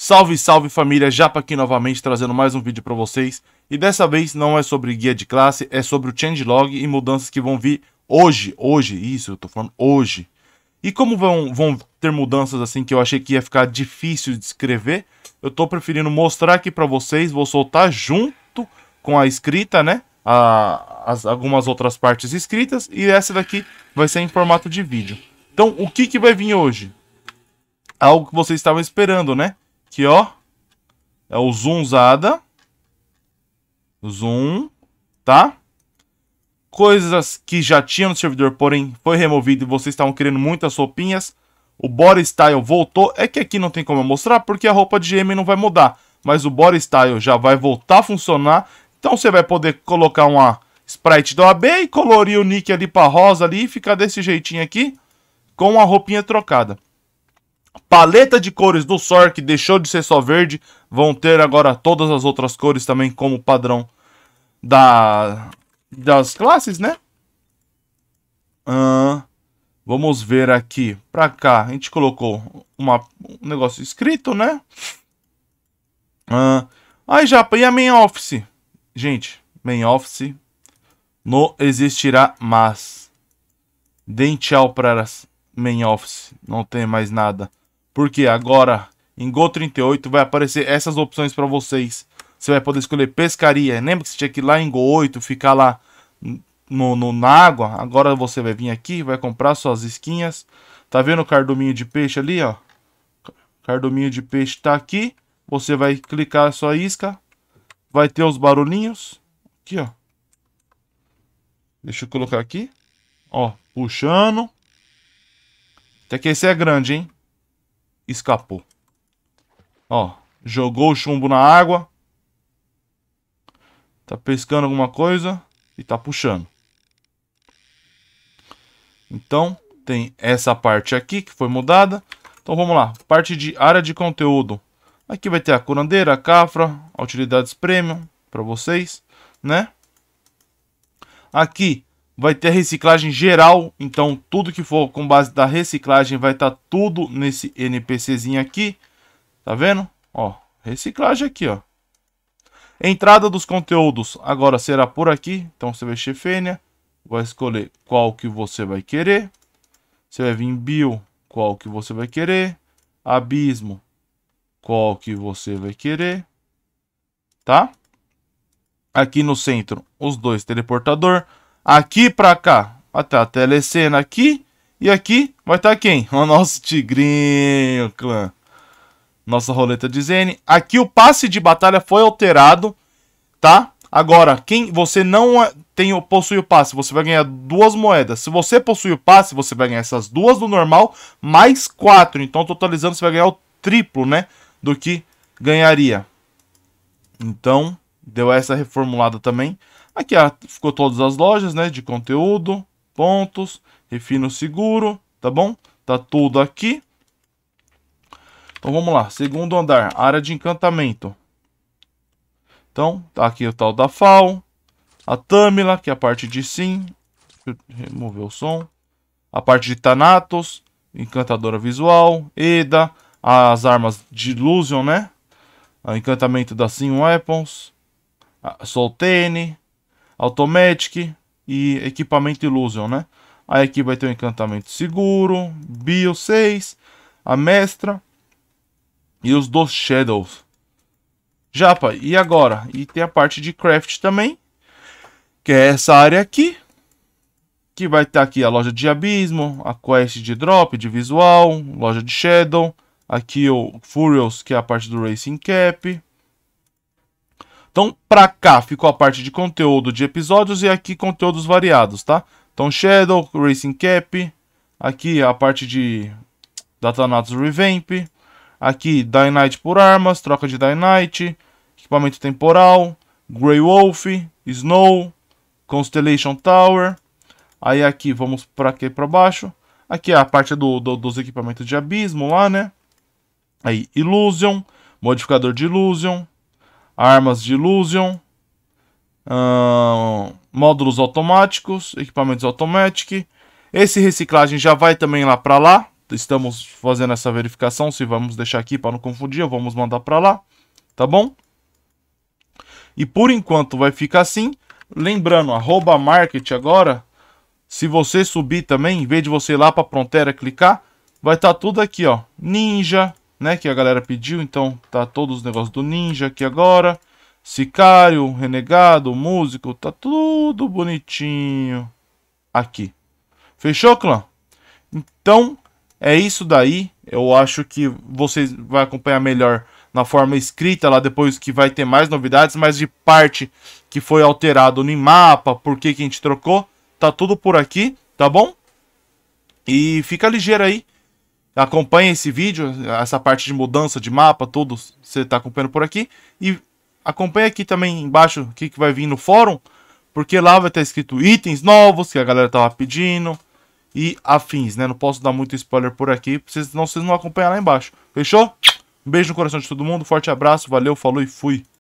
Salve, salve família, Japa aqui novamente trazendo mais um vídeo para vocês. E dessa vez não é sobre guia de classe, é sobre o changelog e mudanças que vão vir hoje, hoje, isso, eu tô falando hoje. E como vão, vão ter mudanças assim que eu achei que ia ficar difícil de escrever, eu tô preferindo mostrar aqui para vocês, vou soltar junto com a escrita, né? A, as, algumas outras partes escritas e essa daqui vai ser em formato de vídeo. Então, o que, que vai vir hoje? Algo que vocês estavam esperando, né? Aqui, ó. É o zoomzada. Zoom, tá? Coisas que já tinham no servidor, porém foi removido e vocês estavam querendo muitas roupinhas. O body style voltou. É que aqui não tem como eu mostrar porque a roupa de GM não vai mudar. Mas o body style já vai voltar a funcionar. Então você vai poder colocar uma sprite da OAB e colorir o nick ali para rosa ali e ficar desse jeitinho aqui com a roupinha trocada paleta de cores do SOR, que deixou de ser só verde, vão ter agora todas as outras cores também como padrão da, das classes, né? vamos ver aqui. Pra cá, a gente colocou uma, um negócio escrito, né? Ah, aí, Japa, e a main office? Gente, main office não existirá mais. Deem tchau para main office. Não tem mais nada. Porque agora em Go 38 vai aparecer essas opções para vocês. Você vai poder escolher pescaria. Lembra que você tinha que ir lá em Go 8, ficar lá no, no, na água? Agora você vai vir aqui, vai comprar suas esquinhas. Tá vendo o cardominho de peixe ali, ó? Cardominho de peixe tá aqui. Você vai clicar a sua isca. Vai ter os barulhinhos. Aqui, ó. Deixa eu colocar aqui. Ó, puxando. Até que esse é grande, hein? escapou. Ó, jogou o chumbo na água. Tá pescando alguma coisa e tá puxando. Então, tem essa parte aqui que foi mudada. Então, vamos lá. Parte de área de conteúdo. Aqui vai ter a curandeira, a cafra, utilidades premium para vocês, né? Aqui vai ter reciclagem geral, então tudo que for com base da reciclagem vai estar tá tudo nesse NPCzinho aqui. Tá vendo? Ó, reciclagem aqui, ó. Entrada dos conteúdos agora será por aqui, então você vai chefênia, vai escolher qual que você vai querer. Você vai vir em bio, qual que você vai querer. Abismo, qual que você vai querer. Tá? Aqui no centro, os dois teleportador aqui para cá. Vai estar tá a telecena aqui. E aqui vai estar tá quem? O nosso tigrinho, clã. Nossa roleta de Zene. Aqui o passe de batalha foi alterado, tá? Agora, quem você não é, tem, possui o passe, você vai ganhar duas moedas. Se você possui o passe, você vai ganhar essas duas do normal, mais quatro. Então, totalizando, você vai ganhar o triplo, né? Do que ganharia. Então, deu essa reformulada também. Aqui ó, ah, ficou todas as lojas, né? De conteúdo, pontos, refino seguro, tá bom? Tá tudo aqui. Então vamos lá, segundo andar, área de encantamento. Então, tá aqui o tal da FAO, a Tâmila, que é a parte de Sim, remover o som, a parte de Thanatos, encantadora visual, Eda, as armas de Illusion, né? O encantamento da Sim Weapons, Soltene, Automatic e equipamento Illusion, né? Aí aqui vai ter o um encantamento seguro, Bio 6, a mestra e os dois Shadows. Japa, e agora? E tem a parte de craft também, que é essa área aqui. Que vai estar aqui a loja de abismo, a quest de drop, de visual, loja de shadow. Aqui o Furious, que é a parte do Racing Cap. Então, pra cá ficou a parte de conteúdo de episódios e aqui conteúdos variados, tá? Então, Shadow, Racing Cap, aqui a parte de Datanatos Revamp, aqui Dynite por armas, troca de Dynite, equipamento temporal, Grey Wolf, Snow, Constellation Tower. Aí aqui vamos para aqui para baixo. Aqui é a parte do, do, dos equipamentos de abismo lá, né? Aí Illusion, modificador de Illusion, armas de Illusion, uh, módulos automáticos, equipamentos automatic. Esse reciclagem já vai também lá para lá. Estamos fazendo essa verificação, se vamos deixar aqui para não confundir, vamos mandar para lá, tá bom? E por enquanto vai ficar assim. Lembrando, arroba market agora, se você subir também, em vez de você ir lá para a fronteira clicar, vai estar tá tudo aqui, ó. Ninja, né? Que a galera pediu, então tá todos os negócios do ninja aqui agora. Sicário, renegado, músico, tá tudo bonitinho aqui. Fechou, clã? Então, é isso daí. Eu acho que vocês vão acompanhar melhor na forma escrita lá depois que vai ter mais novidades, mas de parte que foi alterado no mapa, por que que a gente trocou, tá tudo por aqui, tá bom? E fica ligeiro aí acompanha esse vídeo, essa parte de mudança de mapa, tudo você está acompanhando por aqui. E acompanha aqui também embaixo o que, que vai vir no fórum, porque lá vai estar tá escrito itens novos que a galera estava pedindo e afins, né? Não posso dar muito spoiler por aqui, senão vocês não acompanham lá embaixo. Fechou? Um beijo no coração de todo mundo, forte abraço, valeu, falou e fui!